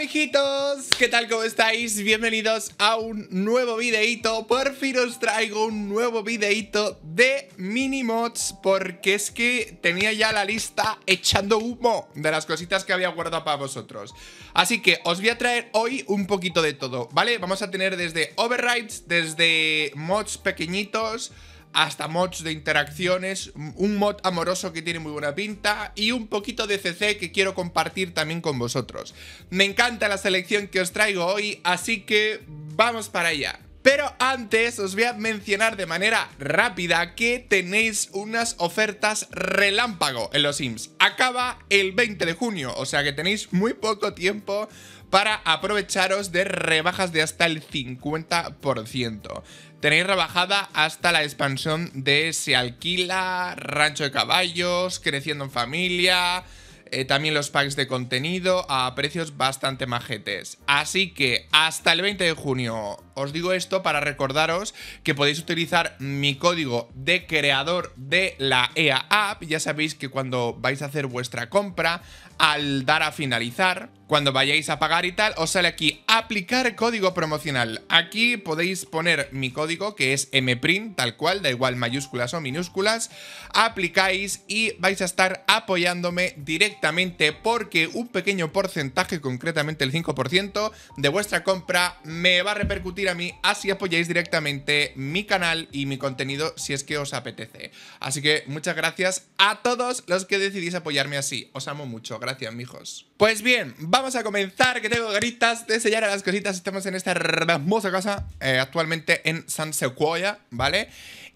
amiguitos! ¿qué tal? ¿Cómo estáis? Bienvenidos a un nuevo videíto. Por fin os traigo un nuevo videíto de mods. Porque es que tenía ya la lista echando humo de las cositas que había guardado para vosotros Así que os voy a traer hoy un poquito de todo, ¿vale? Vamos a tener desde overrides, desde mods pequeñitos hasta mods de interacciones, un mod amoroso que tiene muy buena pinta y un poquito de CC que quiero compartir también con vosotros. Me encanta la selección que os traigo hoy, así que vamos para allá. Pero antes os voy a mencionar de manera rápida que tenéis unas ofertas relámpago en los Sims. Acaba el 20 de junio, o sea que tenéis muy poco tiempo para aprovecharos de rebajas de hasta el 50%. Tenéis rebajada hasta la expansión de Se Alquila, Rancho de Caballos, Creciendo en Familia, eh, también los packs de contenido a precios bastante majetes. Así que hasta el 20 de junio os digo esto para recordaros que podéis utilizar mi código de creador de la EA App. Ya sabéis que cuando vais a hacer vuestra compra, al dar a finalizar, cuando vayáis a pagar y tal, os sale aquí aplicar código promocional. Aquí podéis poner mi código que es mprint, tal cual, da igual mayúsculas o minúsculas, aplicáis y vais a estar apoyándome directamente porque un pequeño porcentaje, concretamente el 5% de vuestra compra me va a repercutir a mí, así apoyáis directamente mi canal y mi contenido si es que os apetece. Así que muchas gracias a todos los que decidís apoyarme así. Os amo mucho. Gracias, mijos. Pues bien, vamos a comenzar, que tengo gritas de sellar a las cositas. Estamos en esta hermosa casa, eh, actualmente en San Sequoia, ¿vale?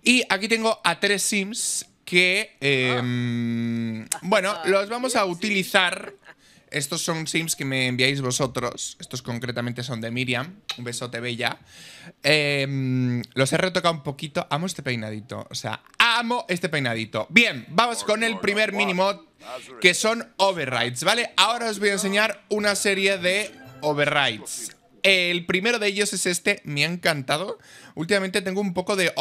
Y aquí tengo a tres sims que, eh, ah. mm, bueno, ah. los vamos a utilizar estos son sims que me enviáis vosotros. Estos concretamente son de Miriam. Un besote bella. Em, los he retocado un poquito. Amo este peinadito. O sea, amo este peinadito. Bien, vamos con el primer minimod, que son overrides, ¿vale? Ahora os voy a enseñar una serie de overrides. El primero de ellos es este, me ha encantado. Últimamente tengo un poco de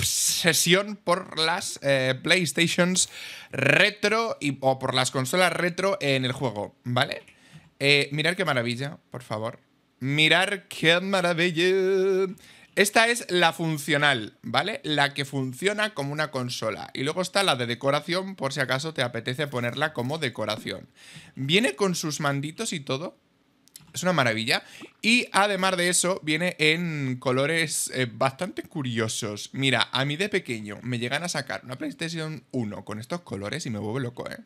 obsesión por las eh, PlayStations retro o por las consolas retro en el juego, ¿vale? Eh, mirar qué maravilla, por favor. Mirar qué maravilla. Esta es la funcional, ¿vale? La que funciona como una consola. Y luego está la de decoración, por si acaso te apetece ponerla como decoración. Viene con sus manditos y todo, es una maravilla. Y además de eso, viene en colores eh, bastante curiosos. Mira, a mí de pequeño me llegan a sacar una PlayStation 1 con estos colores y me vuelvo loco, ¿eh?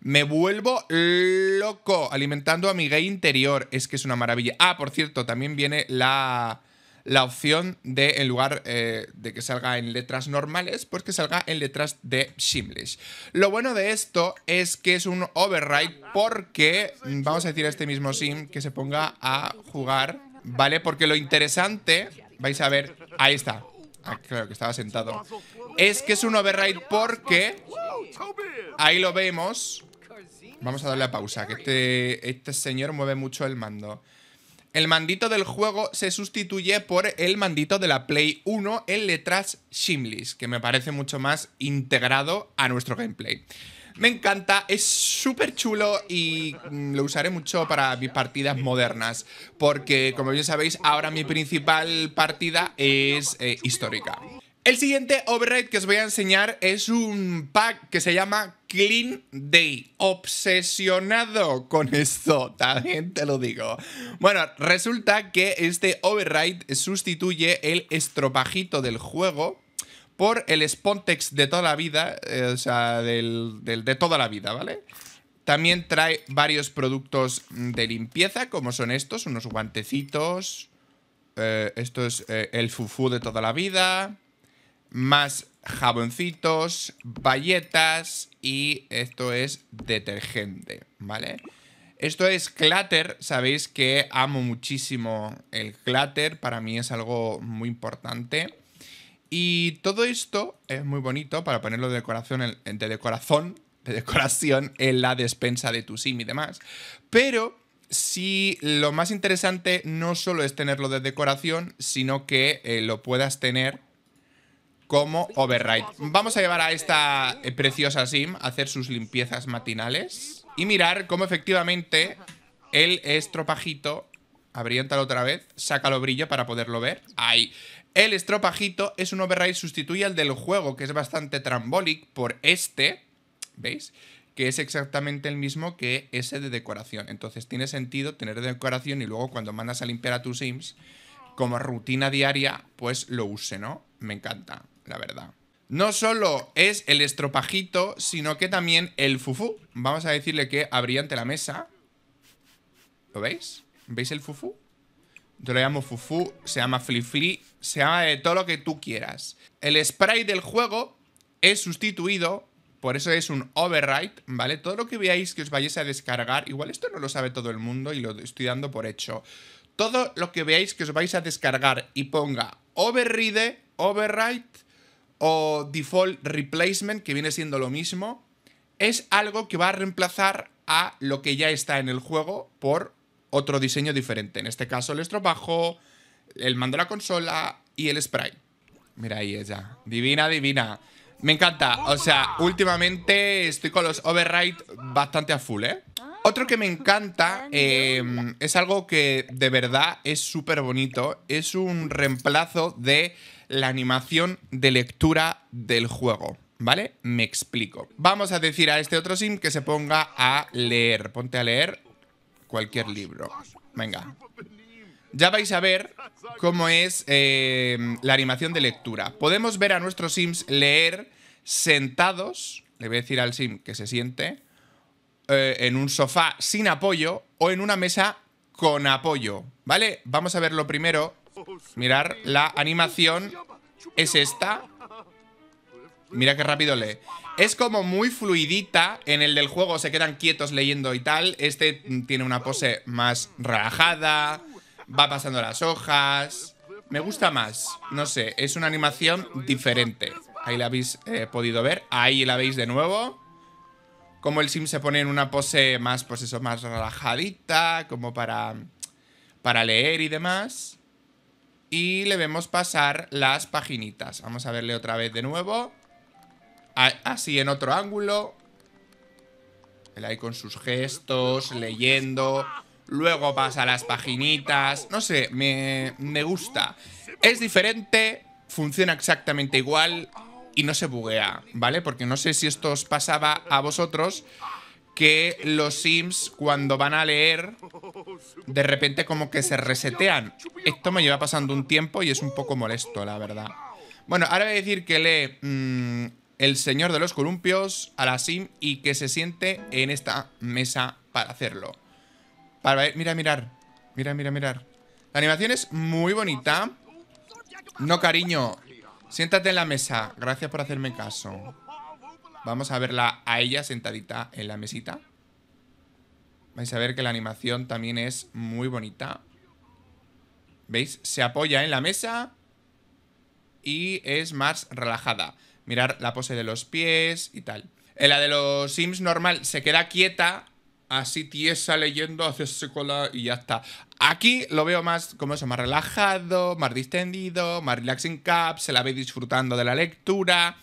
Me vuelvo loco alimentando a mi gay interior. Es que es una maravilla. Ah, por cierto, también viene la la opción de, en lugar eh, de que salga en letras normales, pues que salga en letras de Simlish. Lo bueno de esto es que es un override porque mm, vamos a decir a este mismo sim que se ponga a jugar, ¿vale? Porque lo interesante, vais a ver, ahí está. Ah, claro, que estaba sentado. Es que es un override porque... Ahí lo vemos. Vamos a darle a pausa, que este, este señor mueve mucho el mando. El mandito del juego se sustituye por el mandito de la Play 1 en letras Shimlis, que me parece mucho más integrado a nuestro gameplay. Me encanta, es súper chulo y mm, lo usaré mucho para mis partidas modernas, porque como bien sabéis, ahora mi principal partida es eh, histórica. El siguiente override que os voy a enseñar es un pack que se llama Clean Day. Obsesionado con esto, también te lo digo. Bueno, resulta que este override sustituye el estropajito del juego por el Spontex de toda la vida, eh, o sea, del, de toda la vida, ¿vale? También trae varios productos de limpieza, como son estos, unos guantecitos. Eh, esto es eh, el Fufu de toda la vida más jaboncitos, bayetas y esto es detergente, ¿vale? Esto es clatter, sabéis que amo muchísimo el clatter, para mí es algo muy importante. Y todo esto es muy bonito para ponerlo de decoración, de decoración, de decoración en la despensa de tu sim y demás. Pero si lo más interesante no solo es tenerlo de decoración, sino que eh, lo puedas tener como override. Vamos a llevar a esta eh, preciosa Sim a hacer sus limpiezas matinales y mirar cómo efectivamente el estropajito, abriéntalo otra vez, sácalo brillo para poderlo ver. Ahí. El estropajito es un override, sustituye al del juego, que es bastante trambolic por este, ¿veis? Que es exactamente el mismo que ese de decoración. Entonces tiene sentido tener decoración y luego cuando mandas a limpiar a tus Sims, como rutina diaria, pues lo use, ¿no? Me encanta la verdad. No solo es el estropajito, sino que también el fufu, Vamos a decirle que abría ante la mesa. ¿Lo veis? ¿Veis el fufu? Yo lo llamo fufu, se llama flifli, se llama de todo lo que tú quieras. El spray del juego es sustituido, por eso es un override, ¿vale? Todo lo que veáis que os vayáis a descargar, igual esto no lo sabe todo el mundo y lo estoy dando por hecho. Todo lo que veáis que os vais a descargar y ponga override, override o default replacement, que viene siendo lo mismo, es algo que va a reemplazar a lo que ya está en el juego por otro diseño diferente. En este caso, el estropajo, el mando de la consola y el spray. Mira ahí ella. Divina, divina. Me encanta. O sea, últimamente estoy con los override bastante a full, ¿eh? Otro que me encanta em, es algo que de verdad es súper bonito. Es un reemplazo de la animación de lectura del juego. ¿Vale? Me explico. Vamos a decir a este otro sim que se ponga a leer. Ponte a leer cualquier libro. Venga. Ya vais a ver cómo es eh, la animación de lectura. Podemos ver a nuestros sims leer sentados. Le voy a decir al sim que se siente. Eh, en un sofá sin apoyo o en una mesa con apoyo. ¿Vale? Vamos a verlo primero Mirar, la animación es esta. Mira qué rápido lee. Es como muy fluidita. En el del juego se quedan quietos leyendo y tal. Este tiene una pose más relajada. Va pasando las hojas. Me gusta más. No sé, es una animación diferente. Ahí la habéis eh, podido ver. Ahí la veis de nuevo. Como el sim se pone en una pose más, pues eso, más relajadita. Como para, para leer y demás y le vemos pasar las paginitas. Vamos a verle otra vez de nuevo. Así en otro ángulo. Él ahí con sus gestos, leyendo. Luego pasa las paginitas. No sé, me, me gusta. Es diferente, funciona exactamente igual y no se buguea, ¿vale? Porque no sé si esto os pasaba a vosotros, que los sims cuando van a leer de repente como que se resetean. Esto me lleva pasando un tiempo y es un poco molesto, la verdad. Bueno, ahora voy a decir que lee mm, El Señor de los Columpios a la sim y que se siente en esta mesa para hacerlo. Para ver, mira, mirar. Mira, mira, mirar. La animación es muy bonita. No, cariño. Siéntate en la mesa. Gracias por hacerme caso. Vamos a verla a ella sentadita en la mesita. Vais a ver que la animación también es muy bonita. ¿Veis? Se apoya en la mesa y es más relajada. Mirar la pose de los pies y tal. En la de los Sims normal se queda quieta, así tiesa leyendo, hace cola y ya está. Aquí lo veo más como eso, más relajado, más distendido, más relaxing cap, se la ve disfrutando de la lectura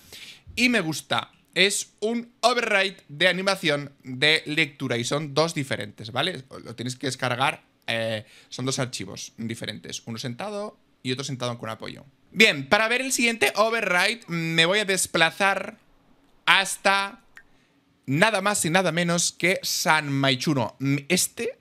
y me gusta es un override de animación de lectura y son dos diferentes, ¿vale? Lo tienes que descargar, eh, son dos archivos diferentes, uno sentado y otro sentado con apoyo. Bien, para ver el siguiente override me voy a desplazar hasta nada más y nada menos que San Maichuno. Este,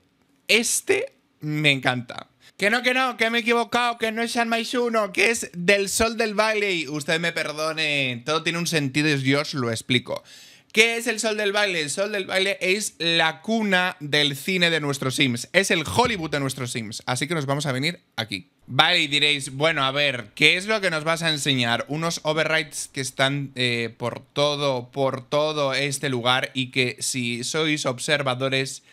este me encanta. Que no, que no, que me he equivocado, que no es San Shuno, que es del Sol del Baile. Usted me perdone, todo tiene un sentido y yo os lo explico. ¿Qué es el Sol del Baile? El Sol del Baile es la cuna del cine de nuestros Sims. Es el Hollywood de nuestros Sims. Así que nos vamos a venir aquí. Vale, y diréis, bueno, a ver, ¿qué es lo que nos vas a enseñar? Unos overrides que están eh, por todo, por todo este lugar y que si sois observadores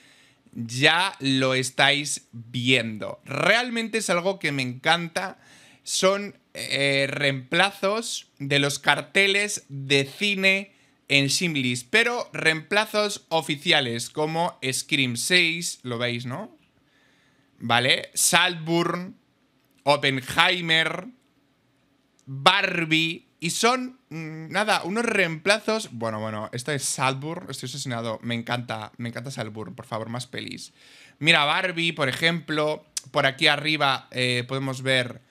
ya lo estáis viendo. Realmente es algo que me encanta. Son eh, reemplazos de los carteles de cine en Simlis, pero reemplazos oficiales como Scream 6, lo veis, ¿no? ¿Vale? Saltburn, Oppenheimer, Barbie, y son, mm, nada, unos reemplazos. Bueno, bueno, esto es Salzburg, estoy asesinado. Me encanta, me encanta Salzburg, por favor, más pelis. Mira, Barbie, por ejemplo. Por aquí arriba eh, podemos ver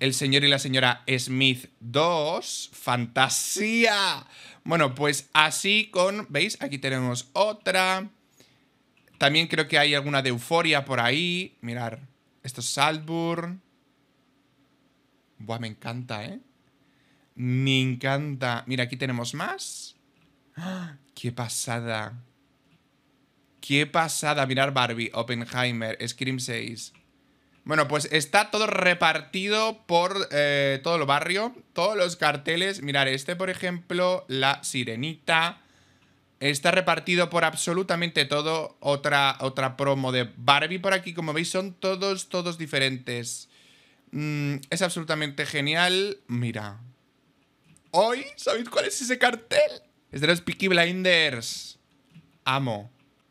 El señor y la señora Smith 2. ¡Fantasía! Bueno, pues así con. ¿Veis? Aquí tenemos otra. También creo que hay alguna de euforia por ahí. Mirar, esto es Salzburg. Buah, me encanta, ¿eh? Me encanta. Mira, aquí tenemos más. ¡Ah! ¡Qué pasada! ¡Qué pasada! Mirar Barbie, Oppenheimer, Scream 6. Bueno, pues está todo repartido por eh, todo el barrio. Todos los carteles. Mirar, este, por ejemplo, la sirenita. Está repartido por absolutamente todo. Otra, otra promo de Barbie por aquí. Como veis, son todos, todos diferentes. Mm, es absolutamente genial. Mira, Hoy, ¿sabéis cuál es ese cartel? Es de los Peaky Blinders. Amo.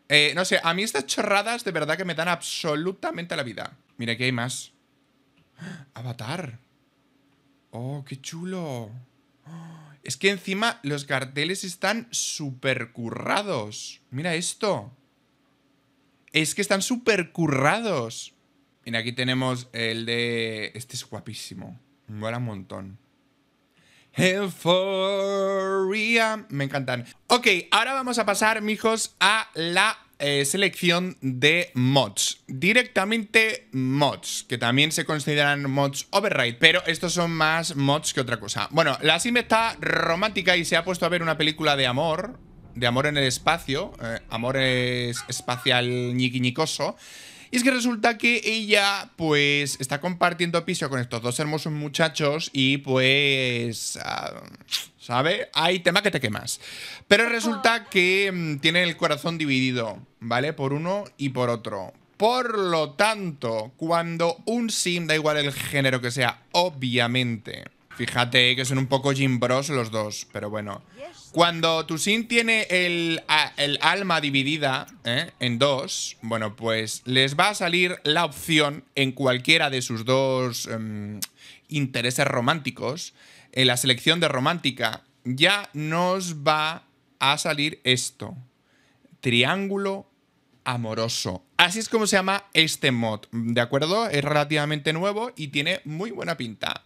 Eh, no sé, a mí estas chorradas de verdad que me dan absolutamente la vida. Mira, aquí hay más. Avatar. Oh, qué chulo. es que encima los carteles están súper currados. Mira esto. Es que están súper currados. Mira, aquí tenemos el de... Este es guapísimo. Me mola un montón. Euphoria. Me encantan. Ok, ahora vamos a pasar, mijos, a la eh, selección de mods. Directamente mods, que también se consideran mods override, pero estos son más mods que otra cosa. Bueno, la sim está romántica y se ha puesto a ver una película de amor, de amor en el espacio, eh, amor es espacial ñiquiñicoso. Y es que resulta que ella, pues, está compartiendo piso con estos dos hermosos muchachos y, pues, ah, ¿sabe? Hay tema que te quemas. Pero resulta ah. que mm, tiene el corazón dividido, ¿vale? Por uno y por otro. Por lo tanto, cuando un sim, da igual el género que sea, obviamente. Fíjate que son un poco Jim Bros los dos, pero bueno. Cuando sin tiene el, alma dividida ¿eh? en dos, bueno, pues les va a salir la opción en cualquiera de sus dos em, intereses románticos. En la selección de romántica ya nos va a salir esto. Triángulo amoroso. Así es como se llama este mod, ¿de acuerdo? Es relativamente nuevo y tiene muy buena pinta.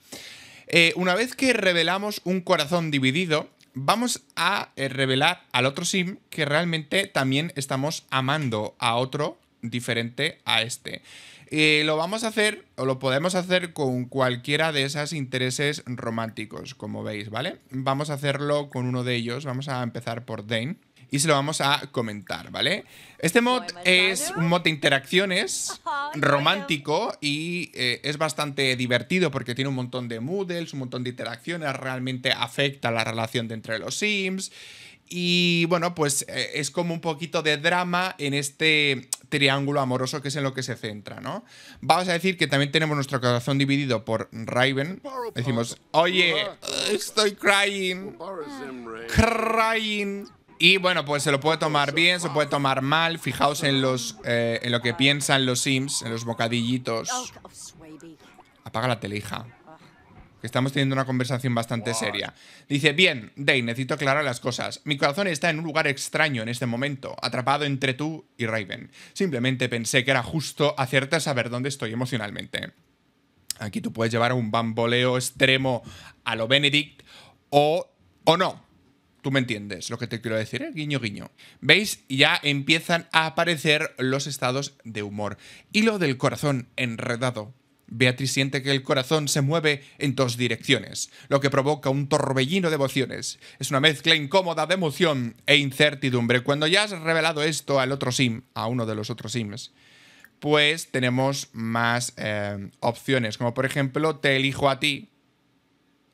Eh, una vez que revelamos un corazón dividido, vamos a eh, revelar al otro sim que realmente también estamos amando a otro diferente a este. Eh, lo vamos a hacer o lo podemos hacer con cualquiera de esos intereses románticos, como veis, ¿vale? Vamos a hacerlo con uno de ellos. Vamos a empezar por Dane y se lo vamos a comentar, ¿vale? Este mod es un mod de interacciones romántico y eh, es bastante divertido porque tiene un montón de Moodles, un montón de interacciones, realmente afecta la relación de entre los Sims. Y bueno, pues eh, es como un poquito de drama en este triángulo amoroso que es en lo que se centra, ¿no? Vamos a decir que también tenemos nuestro corazón dividido por Raven. Decimos, oye, estoy crying. Crying. Y bueno, pues se lo puede tomar bien, se puede tomar mal. Fijaos en los eh, en lo que piensan los Sims, en los bocadillitos. Apaga la tele, hija. Que estamos teniendo una conversación bastante seria. Dice, bien, Day, necesito aclarar las cosas. Mi corazón está en un lugar extraño en este momento, atrapado entre tú y Raven. Simplemente pensé que era justo hacerte saber dónde estoy emocionalmente. Aquí tú puedes llevar un bamboleo extremo a lo Benedict o, o no. Tú me entiendes lo que te quiero decir, ¿eh? guiño, guiño. ¿Veis? Ya empiezan a aparecer los estados de humor. Y lo del corazón enredado. Beatriz siente que el corazón se mueve en dos direcciones, lo que provoca un torbellino de emociones. Es una mezcla incómoda de emoción e incertidumbre. Cuando ya has revelado esto al otro sim, a uno de los otros sims, pues tenemos más eh, opciones, como por ejemplo te elijo a ti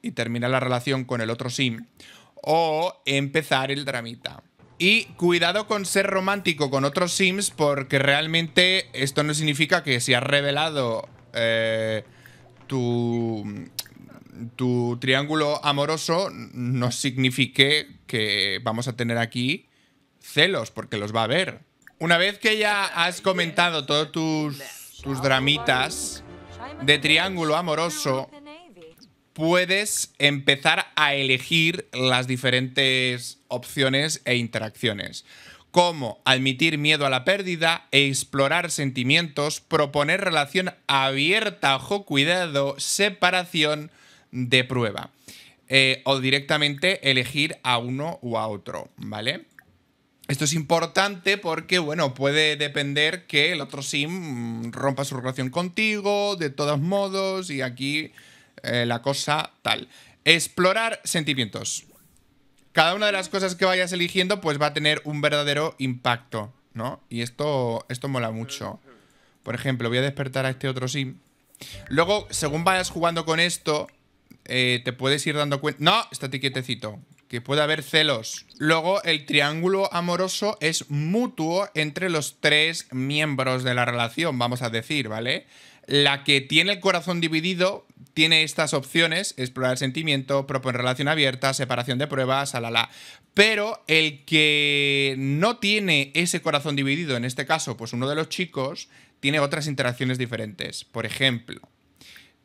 y termina la relación con el otro sim, o empezar el dramita. Y cuidado con ser romántico con otros sims porque realmente esto no significa que si has revelado eh, tu, tu triángulo amoroso no signifique que vamos a tener aquí celos porque los va a ver Una vez que ya has comentado todos tus, tus dramitas de triángulo amoroso, puedes empezar a elegir las diferentes opciones e interacciones como admitir miedo a la pérdida, e explorar sentimientos, proponer relación abierta, ojo, cuidado, separación de prueba. Eh, o directamente elegir a uno u a otro, ¿vale? Esto es importante porque, bueno, puede depender que el otro sim rompa su relación contigo, de todos modos, y aquí eh, la cosa tal. Explorar sentimientos. Cada una de las cosas que vayas eligiendo, pues va a tener un verdadero impacto, ¿no? Y esto, esto mola mucho. Por ejemplo, voy a despertar a este otro sim. Luego, según vayas jugando con esto, eh, te puedes ir dando cuenta... ¡No! Estate quietecito. Que puede haber celos. Luego, el triángulo amoroso es mutuo entre los tres miembros de la relación, vamos a decir, ¿vale? vale la que tiene el corazón dividido tiene estas opciones, explorar el sentimiento, proponer relación abierta, separación de pruebas, la. Pero el que no tiene ese corazón dividido, en este caso, pues uno de los chicos, tiene otras interacciones diferentes. Por ejemplo,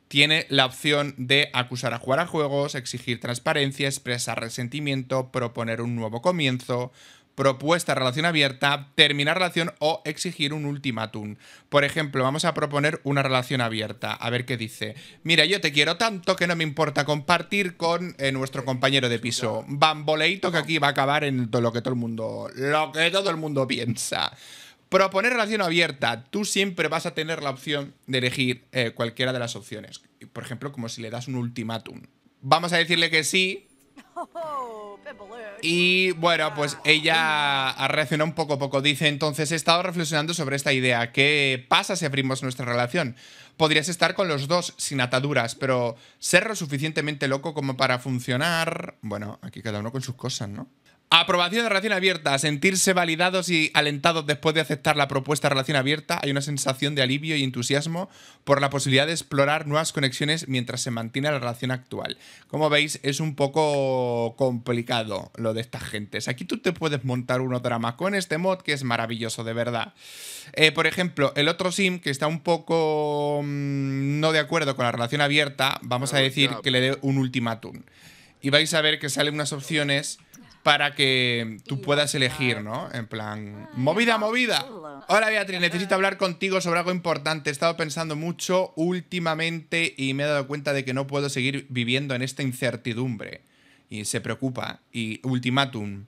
tiene la opción de acusar a jugar a juegos, exigir transparencia, expresar resentimiento, proponer un nuevo comienzo, propuesta relación abierta, terminar relación o exigir un ultimátum. Por ejemplo, vamos a proponer una relación abierta. A ver qué dice. Mira, yo te quiero tanto que no me importa compartir con eh, nuestro compañero de piso. Bamboleito que aquí va a acabar en todo lo que todo el mundo. Lo que todo el mundo piensa. Proponer relación abierta. Tú siempre vas a tener la opción de elegir eh, cualquiera de las opciones. Por ejemplo, como si le das un ultimátum. Vamos a decirle que sí. Y bueno, pues ella ha reaccionado un poco a poco. Dice, entonces he estado reflexionando sobre esta idea. ¿Qué pasa si abrimos nuestra relación? Podrías estar con los dos sin ataduras, pero ser lo suficientemente loco como para funcionar... Bueno, aquí cada uno con sus cosas, ¿no? Aprobación de relación abierta, sentirse validados y alentados después de aceptar la propuesta de relación abierta, hay una sensación de alivio y entusiasmo por la posibilidad de explorar nuevas conexiones mientras se mantiene la relación actual. Como veis, es un poco complicado lo de estas gentes. Aquí tú te puedes montar uno drama con este mod, que es maravilloso, de verdad. Eh, por ejemplo, el otro sim, que está un poco mm, no de acuerdo con la relación abierta, vamos a decir que le dé un ultimátum. Y vais a ver que salen unas opciones para que tú puedas elegir, ¿no? En plan, ah, movida, movida. Hola Beatriz, necesito hablar contigo sobre algo importante. He estado pensando mucho últimamente y me he dado cuenta de que no puedo seguir viviendo en esta incertidumbre. Y se preocupa. Y ultimátum.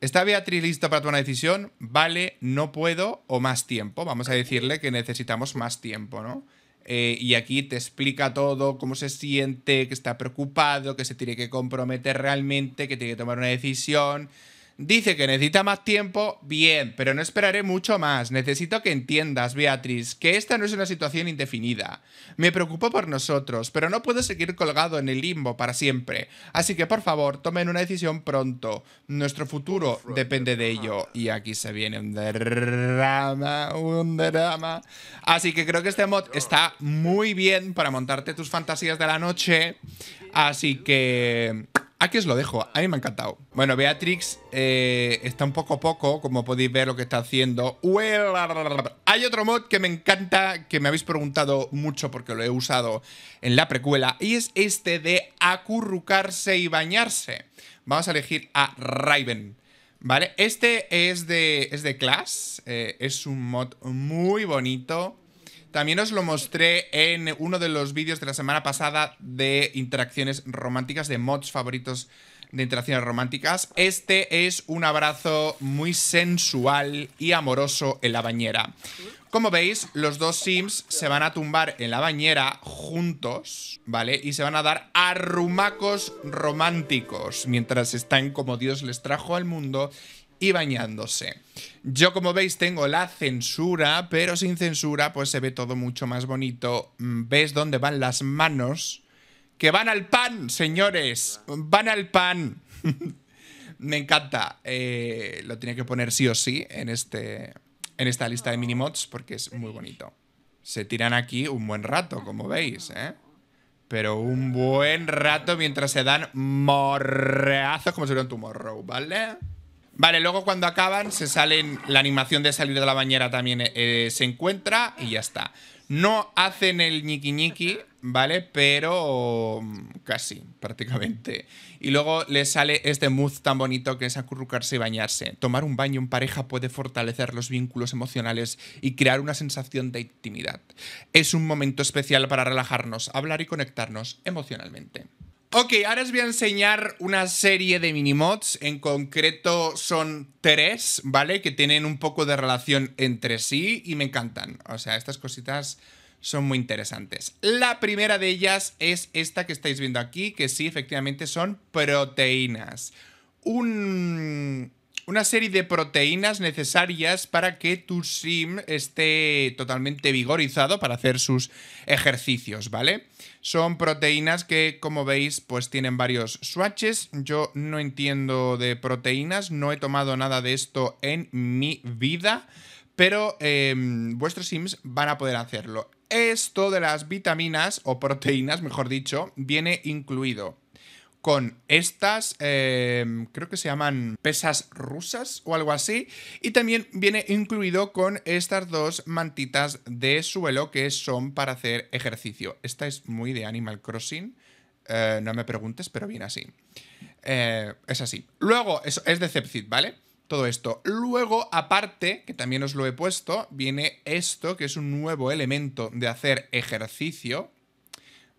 ¿Está Beatriz lista para tomar una decisión? Vale, no puedo o más tiempo. Vamos a decirle que necesitamos más tiempo, ¿no? Eh, y aquí te explica todo, cómo se siente, que está preocupado, que se tiene que comprometer realmente, que tiene que tomar una decisión, Dice que necesita más tiempo, bien, pero no esperaré mucho más. Necesito que entiendas, Beatriz, que esta no es una situación indefinida. Me preocupo por nosotros, pero no puedo seguir colgado en el limbo para siempre. Así que por favor, tomen una decisión pronto. Nuestro futuro depende de ello. Y aquí se viene un drama, un drama. Así que creo que este mod está muy bien para montarte tus fantasías de la noche. Así que... Aquí os lo dejo, a mí me ha encantado. Bueno, Beatrix eh, está un poco poco, como podéis ver lo que está haciendo. hay otro mod que me encanta, que me habéis preguntado mucho porque lo he usado en la precuela, y es este de acurrucarse y bañarse. Vamos a elegir a Raven. ¿Vale? Este es de, es de Clash, eh, es un mod muy bonito también os lo mostré en uno de los vídeos de la semana pasada de interacciones románticas, de mods favoritos de interacciones románticas. Este es un abrazo muy sensual y amoroso en la bañera. Como veis, los dos Sims se van a tumbar en la bañera juntos, ¿vale? Y se van a dar arrumacos románticos mientras están como Dios les trajo al mundo y bañándose. Yo como veis tengo la censura, pero sin censura pues se ve todo mucho más bonito. Mm, ¿Ves dónde van las manos? Que van al pan, señores, van al pan. Me encanta. Eh, lo tenía que poner sí o sí en, este, en esta lista de mini mods porque es muy bonito. Se tiran aquí un buen rato, como veis, ¿eh? Pero un buen rato mientras se dan morreazos como si hubiera un morro, ¿vale? Vale, luego cuando acaban se salen, la animación de salir de la bañera también eh, eh, se encuentra y ya está. No hacen el ñiqui ñiqui, ¿vale? Pero mm, casi, prácticamente. Y luego les sale este mood tan bonito que es acurrucarse y bañarse. Tomar un baño en pareja puede fortalecer los vínculos emocionales y crear una sensación de intimidad. Es un momento especial para relajarnos, hablar y conectarnos emocionalmente. Ok, ahora os voy a enseñar una serie de mini mods, en concreto son tres, ¿vale? Que tienen un poco de relación entre sí y me encantan. O sea, estas cositas son muy interesantes. La primera de ellas es esta que estáis viendo aquí, que sí, efectivamente son proteínas. Un, una serie de proteínas necesarias para que tu sim esté totalmente vigorizado para hacer sus ejercicios, ¿vale? Son proteínas que, como veis, pues tienen varios swatches. Yo no entiendo de proteínas, no he tomado nada de esto en mi vida, pero em, vuestros sims van a poder hacerlo. Esto de las vitaminas, o proteínas, mejor dicho, viene incluido con estas, em, creo que se llaman pesas rusas o algo así. Y también viene incluido con estas dos mantitas de suelo que son para hacer ejercicio. Esta es muy de Animal Crossing. Eh, no me preguntes, pero viene así. Eh, es así. Luego, es, es de Cepcid, ¿vale? Todo esto. Luego, aparte, que también os lo he puesto, viene esto, que es un nuevo elemento de hacer ejercicio,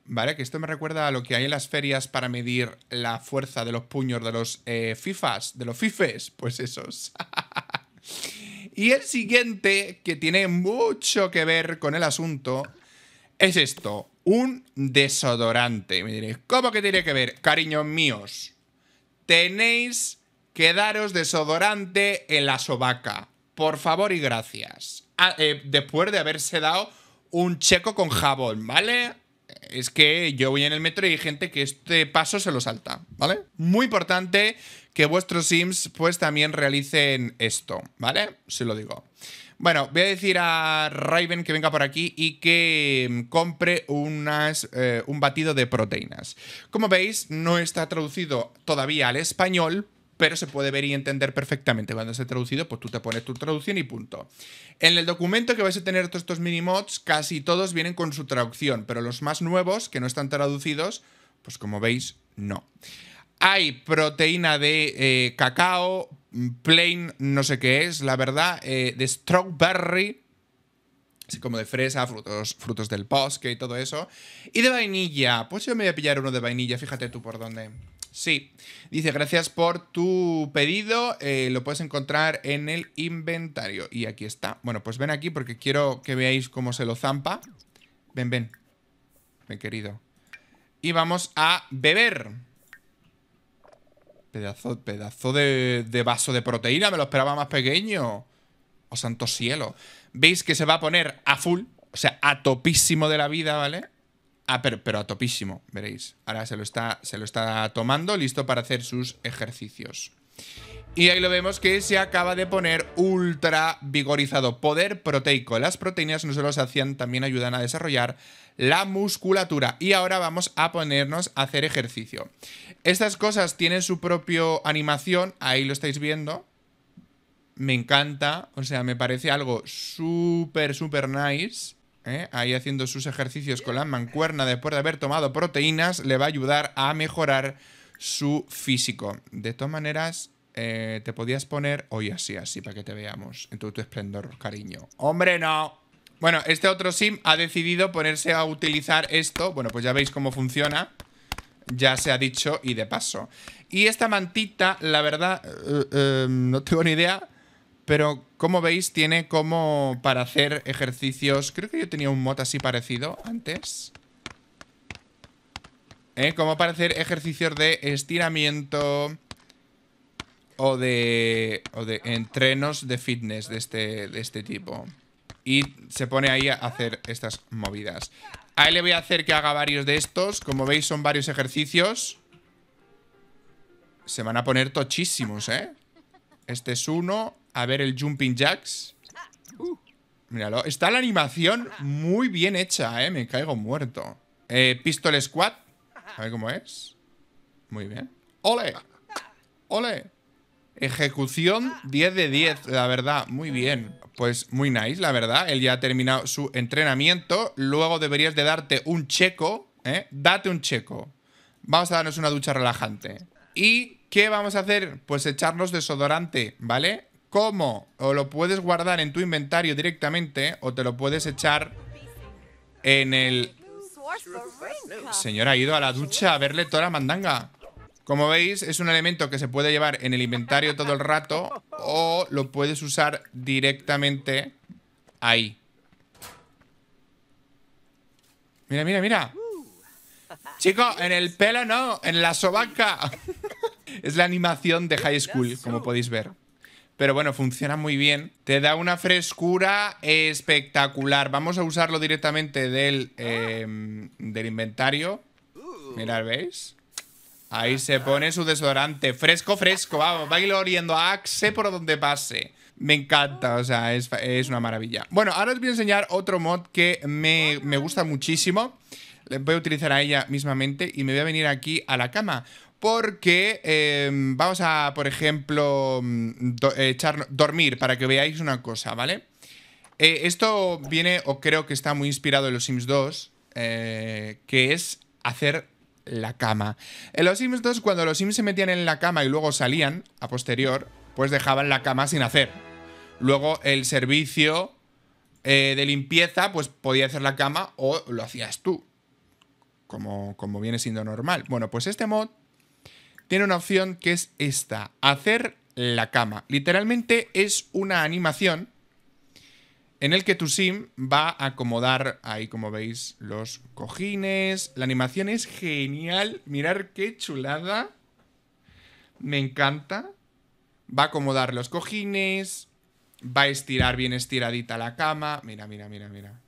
¿vale? Que esto me recuerda a lo que hay en las ferias para medir la fuerza de los puños de los eh, FIFAs, de los FIFES, pues esos. y el siguiente, que tiene mucho que ver con el asunto, es esto, un desodorante. Me diréis, ¿cómo que tiene que ver? Cariños míos, tenéis que daros desodorante en la sobaca. Por favor y gracias. Ah, eh, después de haberse dado un checo con jabón, ¿vale? es que yo voy en el metro y hay gente que este paso se lo salta, ¿vale? Muy importante que vuestros sims pues también realicen esto, ¿vale? Se lo digo. Bueno, voy a decir a Raven que venga por aquí y que mm, compre unas, eh, un batido de proteínas. Como veis, no está traducido todavía al español, pero se puede ver y entender perfectamente. Cuando esté traducido, pues tú te pones tu traducción y punto. En el documento que vais a tener todos estos mini mods, casi todos vienen con su traducción, pero los más nuevos, que no están traducidos, pues como veis, no. Hay proteína de eh, cacao, plain, no sé qué es, la verdad, eh, de strawberry, así como de fresa, frutos, frutos del bosque y todo eso. Y de vainilla, pues yo me voy a pillar uno de vainilla, fíjate tú por dónde. Sí, dice gracias por tu pedido, eh, lo puedes encontrar en el inventario. Y aquí está. Bueno, pues ven aquí porque quiero que veáis cómo se lo zampa. Ven, ven. Ven, querido. Y vamos a beber. Pedazo, pedazo de, de vaso de proteína, me lo esperaba más pequeño. Oh, santo cielo. Veis que se va a poner a full, o sea, a topísimo de la vida, ¿vale? Ah, pero, a topísimo, veréis. Ahora se lo, está, se lo está tomando, listo para hacer sus ejercicios. Y ahí lo vemos que se acaba de poner ultra vigorizado. Poder proteico. Las proteínas no solo se hacían, también ayudan a desarrollar la musculatura. Y ahora vamos a ponernos a hacer ejercicio. Estas cosas tienen su propio animación. Ahí lo estáis viendo. Me encanta. O sea, me parece algo súper, súper nice. ¿eh? ahí haciendo sus ejercicios con la mancuerna después de haber tomado proteínas, le va a ayudar a mejorar su físico. De todas maneras, eh, te podías poner hoy así, así, para que te veamos en todo tu esplendor, cariño. ¡Hombre, no! Bueno, este otro sim ha decidido ponerse a utilizar esto. Bueno, pues ya veis cómo funciona. Ya se ha dicho y de paso. Y esta mantita, la verdad, eh, no tengo ni idea pero como veis, tiene como para hacer ejercicios. Creo que yo tenía un mod así parecido antes. ¿Eh? Como para hacer ejercicios de estiramiento o de, o de entrenos de fitness de este, de este tipo. Y se pone ahí a hacer estas movidas. Ahí le voy a hacer que haga varios de estos. Como veis, son varios ejercicios. Se van a poner tochísimos, ¿eh? Este es uno, a ver el Jumping Jacks. Uh, míralo. Está la animación muy bien hecha, ¿eh? Me caigo muerto. Eh, Pistol Squad. A ver cómo es. Muy bien. ¡Ole! ¡Ole! Ejecución 10 de 10, la verdad. Muy bien. Pues muy nice, la verdad. Él ya ha terminado su entrenamiento. Luego deberías de darte un checo. ¿eh? Date un checo. Vamos a darnos una ducha relajante. ¿Y qué vamos a hacer? Pues echarnos desodorante, ¿vale? como o lo puedes guardar en tu inventario directamente ¿eh? o te lo puedes echar en el... Señora, ha ido a la ducha a verle toda la mandanga. Como veis, es un elemento que se puede llevar en el inventario todo el rato o lo puedes usar directamente ahí. Mira, mira, mira. Chico, en el pelo no, en la sobaca. es la animación de High School, como podéis ver. Pero bueno, funciona muy bien. Te da una frescura espectacular. Vamos a usarlo directamente del, em, del inventario. Mirad, ¿veis? Ahí se pone su desodorante. Fresco, fresco. Vamos, va a ir oliendo a Axe por donde pase. Me encanta, o sea, es, una maravilla. Bueno, ahora os voy a enseñar otro mod que me, me gusta muchísimo. Voy a utilizar a ella mismamente y me voy a venir aquí a la cama porque eh, vamos a, por ejemplo, mm, eh, echar, dormir para que veáis una cosa, ¿vale? Eh, esto viene, o creo que está muy inspirado en los Sims 2, que es hacer la cama. En los Sims 2, cuando los Sims se metían en la cama y luego salían, a posterior, pues dejaban la cama sin hacer. Luego el servicio de limpieza, pues podía hacer la cama o lo hacías tú. Como, como viene siendo normal. Bueno, pues este mod tiene una opción que es esta, hacer la cama. Literalmente es una animación en el que tu sim va a acomodar ahí como veis los cojines. La animación es genial, mirar qué chulada. Me encanta. Va a acomodar los cojines, va a estirar bien estiradita la cama. Mira, mira, mira, mira.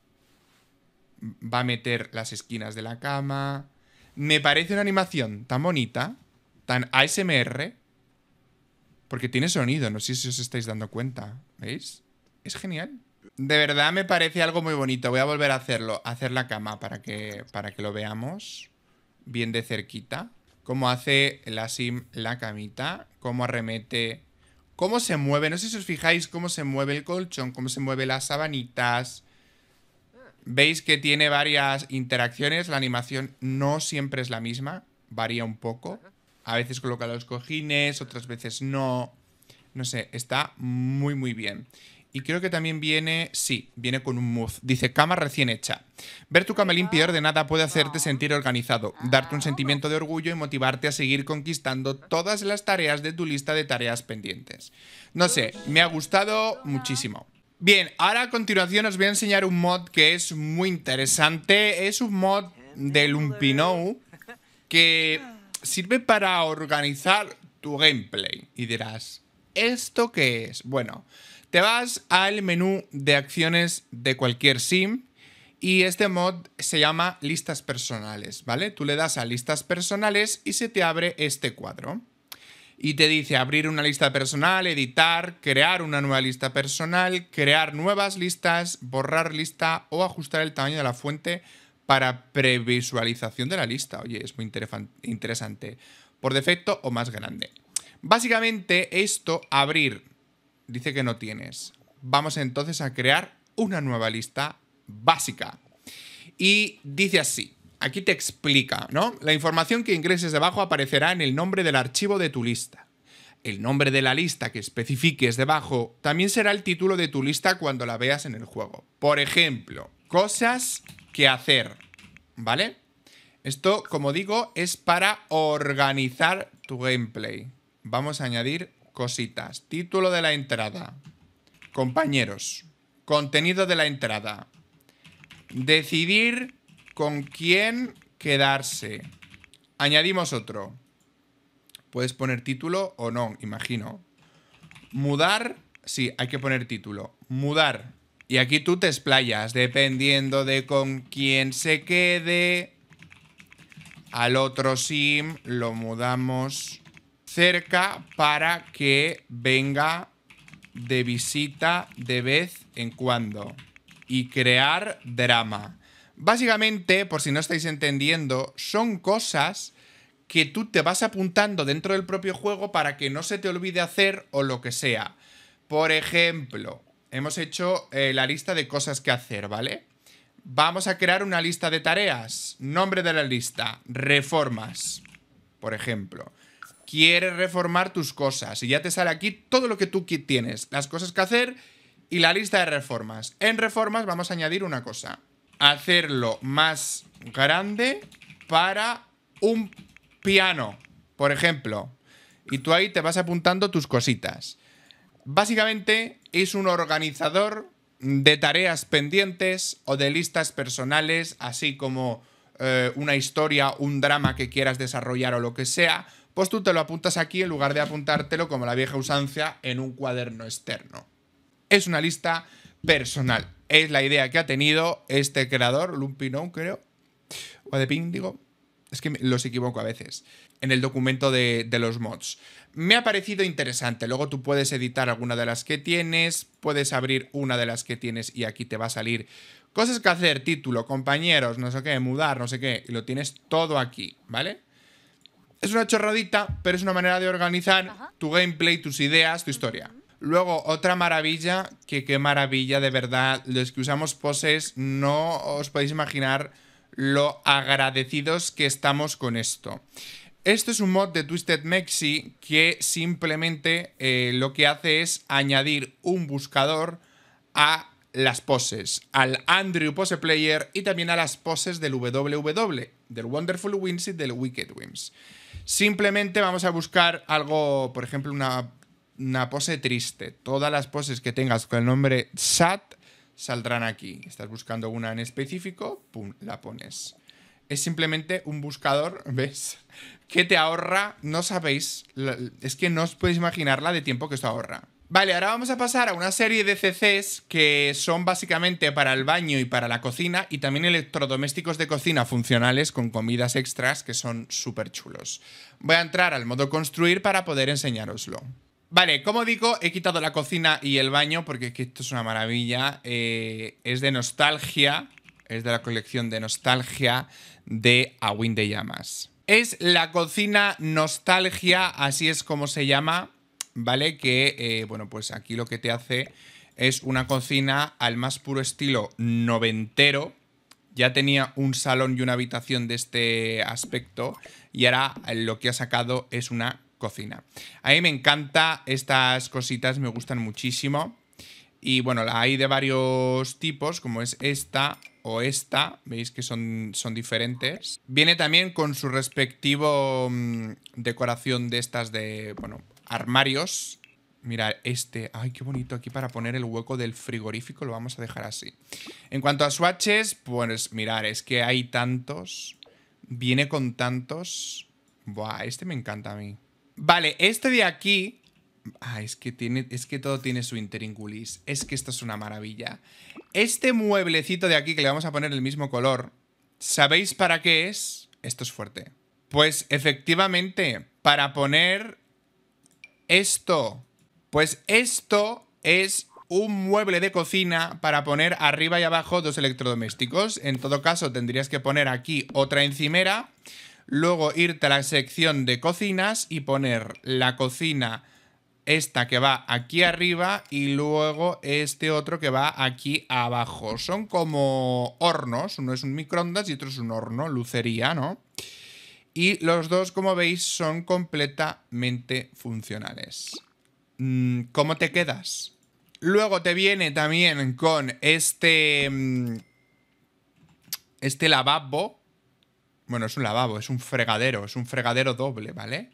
Va a meter las esquinas de la cama. Me parece una animación tan bonita tan ASMR, porque tiene sonido, no sé si os estáis dando cuenta, ¿veis? Es genial. De verdad me parece algo muy bonito. Voy a volver a hacerlo, hacer la cama para que, para que lo veamos bien de cerquita. Cómo hace la sim la camita, cómo arremete, cómo se mueve. No sé si os fijáis cómo se mueve el colchón, cómo se mueve las sabanitas. Veis que tiene varias interacciones. La animación no siempre es la misma, varía un poco. A veces coloca los cojines, otras veces no. No sé, está muy, muy bien. Y creo que también viene, sí, viene con un mod. Dice cama recién hecha. Ver tu cama limpia y ordenada puede hacerte sentir organizado, darte un sentimiento de orgullo y motivarte a seguir conquistando todas las tareas de tu lista de tareas pendientes. No sé, me ha gustado muchísimo. Bien, ahora a continuación os voy a enseñar un mod que es muy interesante. Es un mod del Lumpinou que sirve para organizar tu gameplay. Y dirás, ¿esto qué es? Bueno, te vas al menú de acciones de cualquier sim y este mod se llama listas personales, ¿vale? Tú le das a listas personales y se te abre este cuadro. Y te dice abrir una lista personal, editar, crear una nueva lista personal, crear nuevas listas, borrar lista o ajustar el tamaño de la fuente para previsualización de la lista. Oye, es muy interesante. Por defecto o más grande. Básicamente esto, abrir, dice que no tienes. Vamos entonces a crear una nueva lista básica. Y dice así, aquí te explica, ¿no? La información que ingreses debajo aparecerá en el nombre del archivo de tu lista. El nombre de la lista que especifiques debajo también será el título de tu lista cuando la veas en el juego. Por ejemplo, cosas que hacer, ¿vale? Esto, como digo, es para organizar tu gameplay. Vamos a añadir cositas. Título de la entrada. Compañeros. Contenido de la entrada. Decidir con quién quedarse. Añadimos otro. Puedes poner título o no, imagino. Mudar. Sí, hay que poner título. Mudar y aquí tú te explayas, dependiendo de con quién se quede. Al otro sim lo mudamos cerca para que venga de visita de vez en cuando. Y crear drama. Básicamente, por si no estáis entendiendo, son cosas que tú te vas apuntando dentro del propio juego para que no se te olvide hacer o lo que sea. Por ejemplo, hemos hecho eh, la lista de cosas que hacer, ¿vale? Vamos a crear una lista de tareas. Nombre de la lista, reformas, por ejemplo. Quieres reformar tus cosas y ya te sale aquí todo lo que tú tienes, las cosas que hacer y la lista de reformas. En reformas vamos a añadir una cosa. Hacerlo más grande para un piano, por ejemplo. Y tú ahí te vas apuntando tus cositas. Básicamente es un organizador de tareas pendientes o de listas personales, así como eh, una historia, un drama que quieras desarrollar o lo que sea, pues tú te lo apuntas aquí en lugar de apuntártelo como la vieja usancia, en un cuaderno externo. Es una lista personal. Es la idea que ha tenido este creador, Lumpinón, creo. O de Ping, digo. Es que los equivoco a veces. En el documento de los mods. Me ha parecido interesante. Luego tú puedes editar alguna de las que tienes, puedes abrir una de las que tienes y aquí te va a salir cosas que hacer, título, compañeros, no sé qué, mudar, no sé qué. lo tienes todo aquí, ¿vale? Es una chorradita, pero es una manera de organizar tu gameplay, tus ideas, tu historia. Luego, otra maravilla, que qué maravilla, de verdad, los que usamos poses, no os podéis imaginar lo agradecidos que estamos con esto. Este es un mod de Twisted Mexi que simplemente eh, lo que hace es añadir un buscador a las poses, al Andrew Pose Player y también a las poses del WW, del Wonderful Wins y del Wicked Wins. Simplemente vamos a buscar algo, por ejemplo, una, una pose triste. Todas las poses que tengas con el nombre SAT saldrán aquí. Estás buscando una en específico, la pones es simplemente un buscador, ¿ves? Que te ahorra, no sabéis, es que no os podéis imaginar la de tiempo que esto ahorra. Vale, ahora vamos a pasar a una serie de CCs que son básicamente para el baño y para la cocina y también electrodomésticos de cocina funcionales con comidas extras que son súper chulos. Voy a entrar al modo construir para poder enseñároslo. Vale, como digo, he quitado la cocina y el baño porque esto es una maravilla. Eh, es de nostalgia, es de la colección de nostalgia de A de Llamas. Es la cocina nostalgia, así es como se llama, ¿vale? Que, eh, bueno, pues aquí lo que te hace es una cocina al más puro estilo noventero. Ya tenía un salón y una habitación de este aspecto y ahora lo que ha sacado es una cocina. A mí me encanta estas cositas, me gustan muchísimo. Y bueno, hay de varios tipos, como es esta, o esta, veis que son, son diferentes. Viene también con su respectivo mm, decoración de estas de, bueno, armarios. Mirad, este, ay, qué bonito aquí para poner el hueco del frigorífico, lo vamos a dejar así. En cuanto a swatches, pues mirar, es que hay tantos, viene con tantos. Buah, este me encanta a mí. Vale, este de aquí Ah, es que tiene, es que todo tiene su interingulis. Es que esto es una maravilla. Este mueblecito de aquí que le vamos a poner el mismo color, ¿sabéis para qué es? Esto es fuerte. Pues efectivamente, para poner esto. Pues esto es un mueble de cocina para poner arriba y abajo dos electrodomésticos. En todo caso, tendrías que poner aquí otra encimera, luego irte a la sección de cocinas y poner la cocina esta que va aquí arriba y luego este otro que va aquí abajo. Son como hornos, uno es un microondas y otro es un horno, lucería, ¿no? Y los dos, como veis, son completamente funcionales. Mm, ¿Cómo te quedas? Luego te viene también con este... Mm, este lavabo. Bueno, es un lavabo, es un fregadero, es un fregadero doble, ¿vale?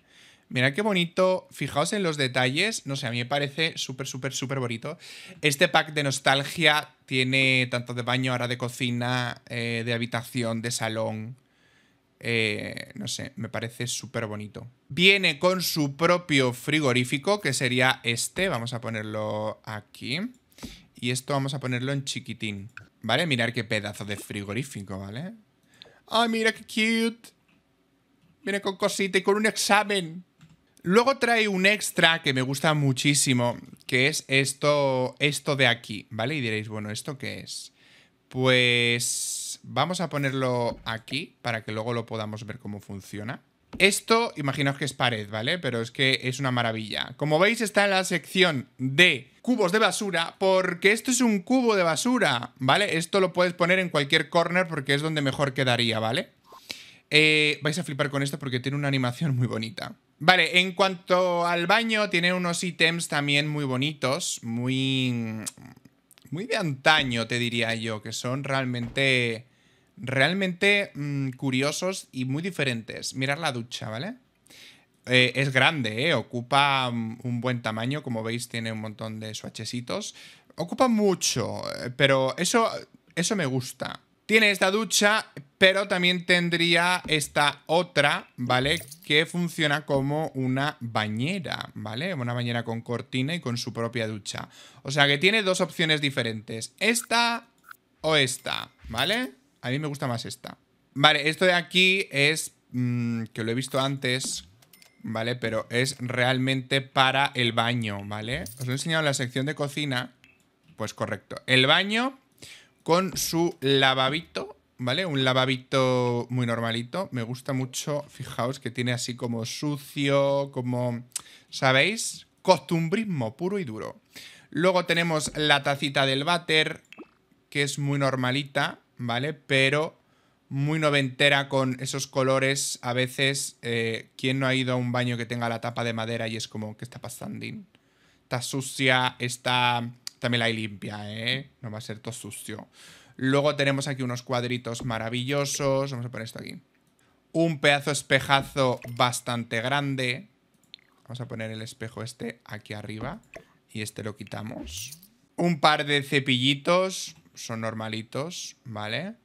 Mirad qué bonito. Fijaos en los detalles. No sé, a mí me parece súper, súper, súper bonito. Este pack de nostalgia tiene tanto de baño, ahora de cocina, eh, de habitación, de salón. Eh, no sé, me parece súper bonito. Viene con su propio frigorífico, que sería este. Vamos a ponerlo aquí. Y esto vamos a ponerlo en chiquitín. ¿Vale? Mirar qué pedazo de frigorífico, ¿vale? ¡Ay, mira qué cute! Viene con cosita y con un examen. Luego trae un extra que me gusta muchísimo, que es esto, esto de aquí, ¿vale? Y diréis, bueno, ¿esto qué es? Pues vamos a ponerlo aquí para que luego lo podamos ver cómo funciona. Esto, imaginaos que es pared, ¿vale? Pero es que es una maravilla. Como veis, está en la sección de cubos de basura, porque esto es un cubo de basura, ¿vale? Esto lo puedes poner en cualquier corner porque es donde mejor quedaría, ¿vale? Eh, vais a flipar con esto porque tiene una animación muy bonita. Vale, en cuanto al baño, tiene unos ítems también muy bonitos, muy... Muy de antaño, te diría yo, que son realmente... Realmente mm, curiosos y muy diferentes. Mirad la ducha, ¿vale? Eh, es grande, ¿eh? ocupa mm, un buen tamaño, como veis tiene un montón de swatchesitos Ocupa mucho, pero eso, eso me gusta. Tiene esta ducha, pero también tendría esta otra, ¿vale? Que funciona como una bañera, ¿vale? Una bañera con cortina y con su propia ducha. O sea que tiene dos opciones diferentes, esta o esta, ¿vale? A mí me gusta más esta. Vale, esto de aquí es, mm, que lo he visto antes, ¿vale? Pero es realmente para el baño, ¿vale? Os lo he enseñado la sección de cocina, pues correcto. El baño con su lavabito, ¿vale? Un lavabito muy normalito. Me gusta mucho, fijaos, que tiene así como sucio, como, ¿sabéis? Costumbrismo puro y duro. Luego tenemos la tacita del váter, que es muy normalita, ¿vale? Pero muy noventera con esos colores. A veces, eh, ¿quién no ha ido a un baño que tenga la tapa de madera y es como, que está pasando? Está sucia, está también la hay limpia, ¿eh? No va a ser todo sucio. Luego tenemos aquí unos cuadritos maravillosos. Vamos a poner esto aquí. Un pedazo espejazo bastante grande. Vamos a poner el espejo este aquí arriba. Y este lo quitamos. Un par de cepillitos. Son normalitos, ¿vale?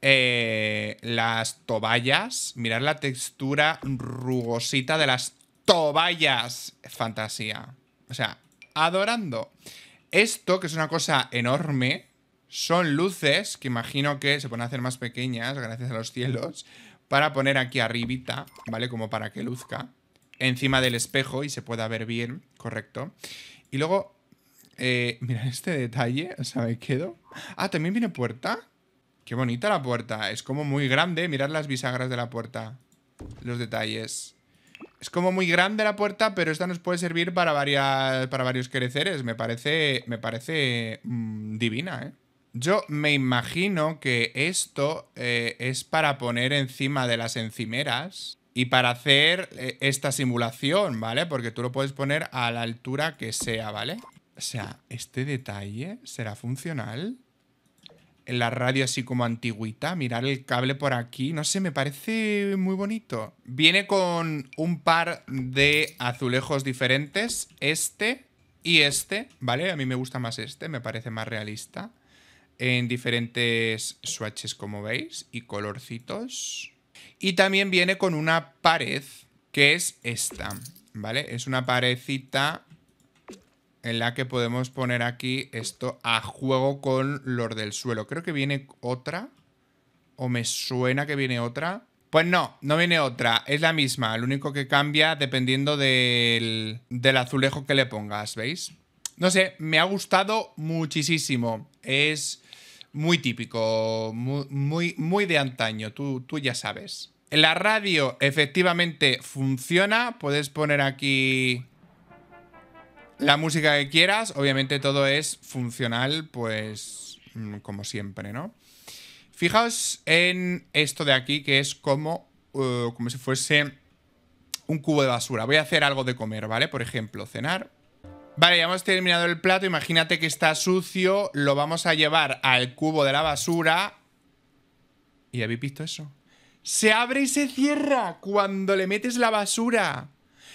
Eh, las toballas. Mirad la textura rugosita de las toballas. Fantasía. O sea, adorando. Esto, que es una cosa enorme, son luces que imagino que se pueden hacer más pequeñas gracias a los cielos para poner aquí arribita, ¿vale? Como para que luzca encima del espejo y se pueda ver bien, correcto. Y luego, Mirad eh, mira este detalle, o sea, me Ah, también viene puerta. Qué bonita la puerta, es como muy grande, mirad las bisagras de la puerta, los detalles es como muy grande la puerta, pero esta nos puede servir para, varias, para varios creceres. Me parece, me parece mm, divina, ¿eh? Yo me imagino que esto eh, es para poner encima de las encimeras y para hacer eh, esta simulación, ¿vale? Porque tú lo puedes poner a la altura que sea, ¿vale? O sea, ¿este detalle será funcional? en la radio así como antigüita, mirar el cable por aquí, no sé, me parece muy bonito. Viene con un par de azulejos diferentes, este y este, ¿vale? A mí me gusta más este, me parece más realista. En diferentes swatches, como veis, y colorcitos. Y también viene con una pared, que es esta, ¿vale? Es una parecita en la que podemos poner aquí esto a juego con los del suelo. Creo que viene otra. O me suena que viene otra. Pues no, no viene otra, es la misma, lo único que cambia dependiendo del, del azulejo que le pongas, ¿veis? No sé, me ha gustado muchísimo, es muy típico, muy, muy, de antaño, tú, tú ya sabes. La radio efectivamente funciona, puedes poner aquí la música que quieras, obviamente todo es funcional, pues mm, como siempre, ¿no? Fijaos en esto de aquí, que es como, eh, como si fuese un cubo de basura. Voy a hacer algo de comer, ¿vale? Por ejemplo, cenar. Vale, ya hemos terminado el plato. Imagínate que está sucio. Lo vamos a llevar al cubo de la basura. ¿Y habéis visto eso? Se abre y se cierra cuando le metes la basura.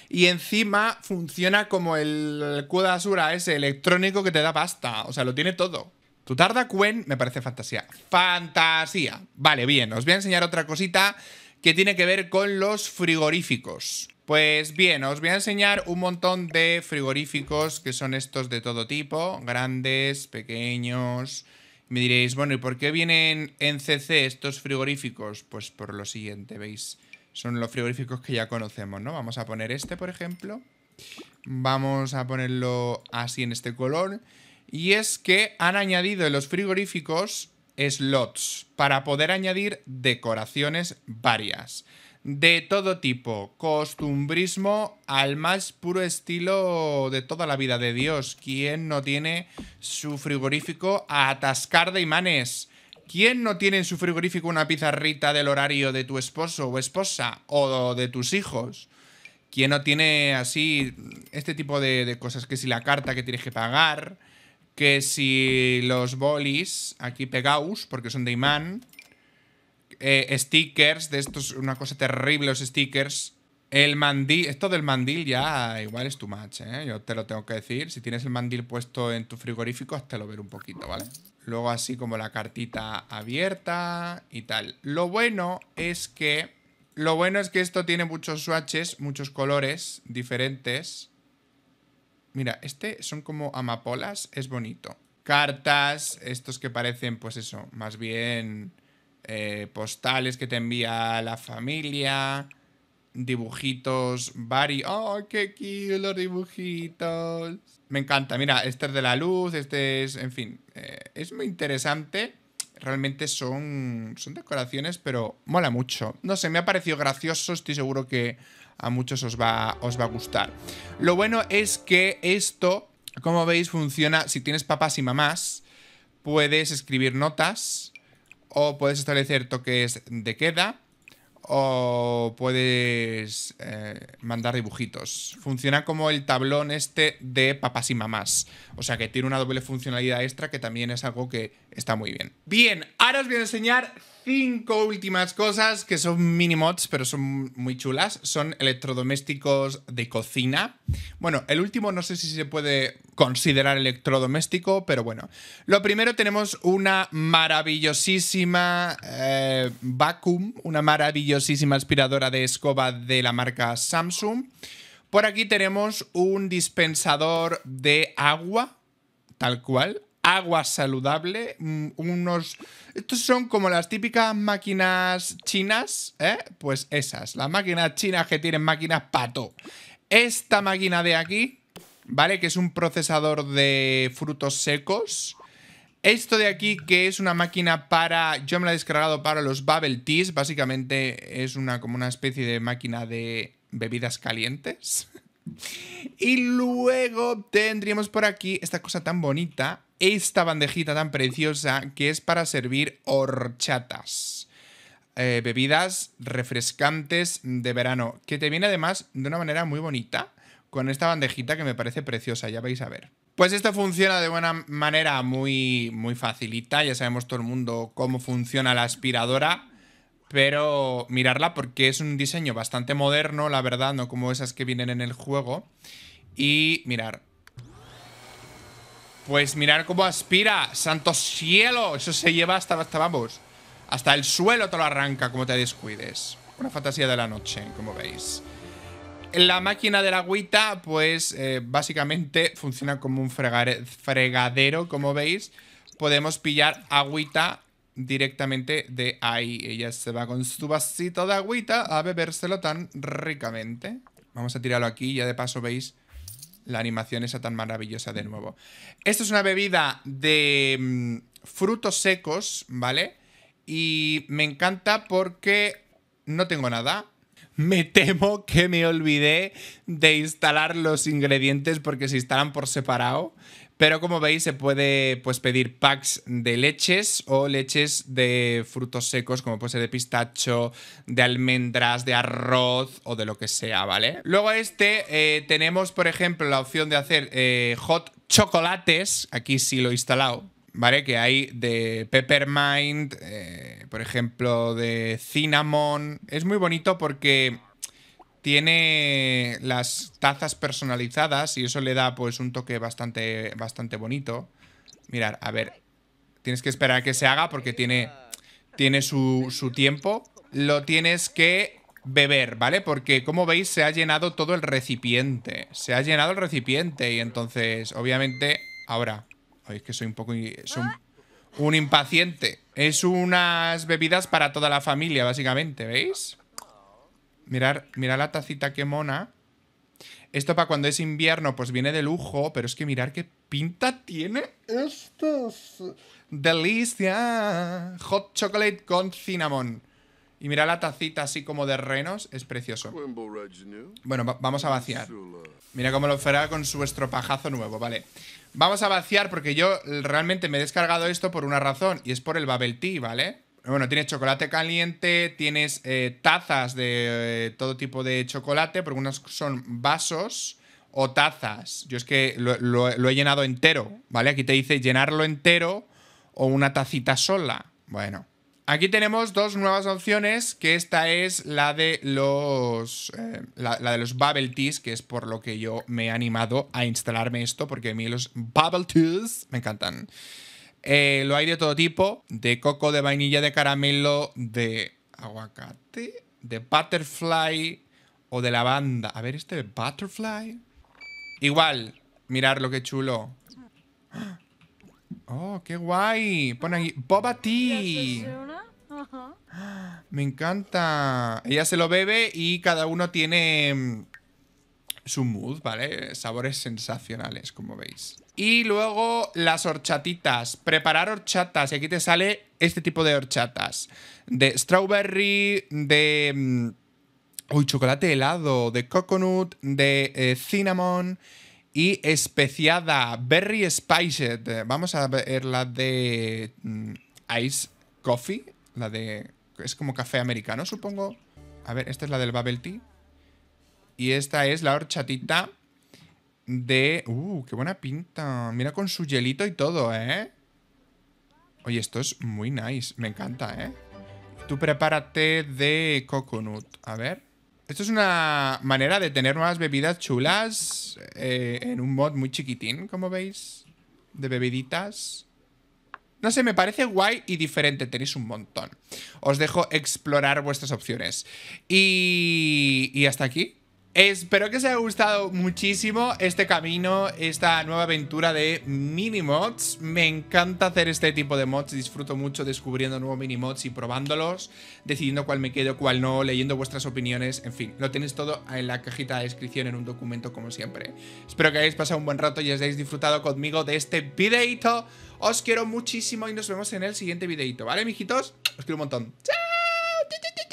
Y encima funciona como el de basura ese electrónico que te da pasta. O sea, lo tiene todo. Tu tarda Quen me parece fantasía. Fantasía. Vale, bien. Os voy a enseñar otra cosita que tiene que ver con los frigoríficos. Pues bien, os voy a enseñar un montón de frigoríficos que son estos de todo tipo, grandes, pequeños. Me diréis, bueno, ¿y por qué vienen en CC estos frigoríficos? Pues por lo siguiente, ¿veis? son los frigoríficos que ya conocemos, ¿no? Vamos a poner este, por ejemplo. Vamos a ponerlo así en este color. Y es que han añadido en los frigoríficos slots para poder añadir decoraciones varias. De todo tipo, costumbrismo al más puro estilo de toda la vida de Dios. ¿Quién no tiene su frigorífico a atascar de imanes? ¿Quién no tiene en su frigorífico una pizarrita del horario de tu esposo o esposa o de tus hijos? ¿Quién no tiene así este tipo de, cosas? Que si la carta que tienes que pagar, que si los bolis aquí pegaos porque son de imán, eh, stickers, de estos, una cosa terrible los stickers. El mandil, esto del mandil ya igual es tu match, ¿eh? Yo te lo tengo que decir. Si tienes el mandil puesto en tu frigorífico, hasta lo ver un poquito, ¿vale? Luego así como la cartita abierta y tal. Lo bueno es que... Lo bueno es que esto tiene muchos swatches, muchos colores diferentes. Mira, este son como amapolas, es bonito. Cartas, estos que parecen, pues eso, más bien eh, postales que te envía la familia dibujitos, varios... ¡Oh, qué cute los dibujitos! Me encanta. Mira, este es de la luz, este es. En fin, eh, es muy interesante. Realmente son, son decoraciones, pero mola mucho. No sé, me ha parecido gracioso. Estoy seguro que a muchos os va, os va a gustar. Lo bueno es que esto, como veis, funciona. Si tienes papás y mamás, puedes escribir notas o puedes establecer toques de queda o puedes eh, mandar dibujitos. Funciona como el tablón este de papás y mamás. O sea que tiene una doble funcionalidad extra que también es algo que está muy bien. Bien, ahora os voy a enseñar cinco últimas cosas que son mini mods, pero son muy chulas. Son electrodomésticos de cocina. Bueno, el último no sé si se puede considerar electrodoméstico, pero bueno. Lo primero tenemos una maravillosísima eh, vacuum, una maravillosísima aspiradora de escoba de la marca Samsung. Por aquí tenemos un dispensador de agua, tal cual, agua saludable, mm, unos... Estos son como las típicas máquinas chinas, ¿eh? Pues esas, las máquinas chinas que tienen máquinas pato. Esta máquina de aquí, ¿vale? Que es un procesador de frutos secos. Esto de aquí, que es una máquina para... Yo me la he descargado para los bubble teas. Básicamente es una, como una especie de máquina de bebidas calientes. Y luego tendríamos por aquí esta cosa tan bonita, esta bandejita tan preciosa que es para servir horchatas. Eh, bebidas refrescantes de verano, que te viene además de una manera muy bonita con esta bandejita que me parece preciosa, ya vais a ver. Pues esto funciona de una manera muy, muy facilita, ya sabemos todo el mundo cómo funciona la aspiradora. Pero mirarla porque es un diseño bastante moderno, la verdad, no como esas que vienen en el juego. Y mirar. Pues mirar cómo aspira. ¡Santo cielo! Eso se lleva hasta, hasta vamos. Hasta el suelo te lo arranca, como te descuides. Una fantasía de la noche, como veis. La máquina de la agüita, pues eh, básicamente funciona como un fregadero, como veis. Podemos pillar agüita directamente de ahí. Ella se va con su vasito de agüita a bebérselo tan ricamente. Vamos a tirarlo aquí, ya de paso veis la animación esa tan maravillosa de nuevo. Esto es una bebida de mm, frutos secos, ¿vale? Y me encanta porque no tengo nada. Me temo que me olvidé de instalar los ingredientes porque se instalan por separado. Pero como veis, se puede pues, pedir packs de leches o leches de frutos secos, como puede ser de pistacho, de almendras, de arroz o de lo que sea, ¿vale? Luego este eh, tenemos, por ejemplo, la opción de hacer eh, hot chocolates. Aquí sí lo he instalado, ¿vale? Que hay de peppermint, eh, por ejemplo, de cinnamon. Es muy bonito porque tiene las tazas personalizadas y eso le da pues un toque bastante, bastante bonito. Mirar, a ver. Tienes que esperar a que se haga porque tiene, tiene su, tiempo. Lo tienes que beber, ¿vale? Porque como veis se ha llenado todo el recipiente. Se ha llenado el recipiente y entonces obviamente ahora... es que soy un poco... un, un impaciente. Es unas bebidas para toda la familia, básicamente, ¿veis? Mirar, la tacita que mona. Esto para cuando es invierno, pues viene de lujo, pero es que mirar qué pinta tiene esto. Delicia. Hot chocolate con cinnamon. Y mira la tacita así como de renos, es precioso. Bueno, vamos a vaciar. Mira cómo lo fará con su estropajazo nuevo, vale. Vamos a vaciar porque yo realmente me he descargado esto por una razón y es por el Babel Tea, ¿vale? Bueno, tienes chocolate caliente, tienes eh, tazas de eh, todo tipo de chocolate, pero unos son vasos o tazas. Yo es que lo, he llenado entero, ¿vale? Aquí te dice llenarlo entero o una tacita sola. Bueno. Aquí tenemos dos nuevas opciones, que esta es la de los eh, la, de los bubble teas, que es por lo que yo me he animado a instalarme esto, porque a mí los bubble teas me encantan. Eh, lo hay de todo tipo, de coco, de vainilla, de caramelo, de aguacate, de butterfly o de lavanda. A ver, este butterfly. Igual, mirar lo que chulo. Oh, qué guay. Pone aquí Boba Tea. Me encanta. Ella se lo bebe y cada uno tiene mm, su mood, ¿vale? Sabores sensacionales, como veis. Y luego las horchatitas. Preparar horchatas. Y aquí te sale este tipo de horchatas. De strawberry, de... Mm, uy, chocolate helado, de coconut, de eh, cinnamon y especiada, berry spiced. Vamos a ver la de mm, ice coffee, la de... Es como café americano, supongo. A ver, esta es la del bubble tea. Y esta es la horchatita de... ¡Uh, qué buena pinta! Mira con su hielito y todo, ¿eh? Oye, esto es muy nice. Me encanta, ¿eh? Tú prepárate de coconut. A ver. Esto es una manera de tener nuevas bebidas chulas eh, en un mod muy chiquitín, como veis. De bebiditas. No sé, me parece guay y diferente. Tenéis un montón. Os dejo explorar vuestras opciones. Y, y hasta aquí Espero que os haya gustado muchísimo este camino, esta nueva aventura de mini mods. Me encanta hacer este tipo de mods, disfruto mucho descubriendo nuevos mini mods y probándolos, decidiendo cuál me quedo, cuál no, leyendo vuestras opiniones, en fin, lo tenéis todo en la cajita de descripción en un documento como siempre. Espero que hayáis pasado un buen rato y hayáis disfrutado conmigo de este videito. Os quiero muchísimo y nos vemos en el siguiente videito, ¿vale, mijitos? Os quiero un montón. ¡Chao!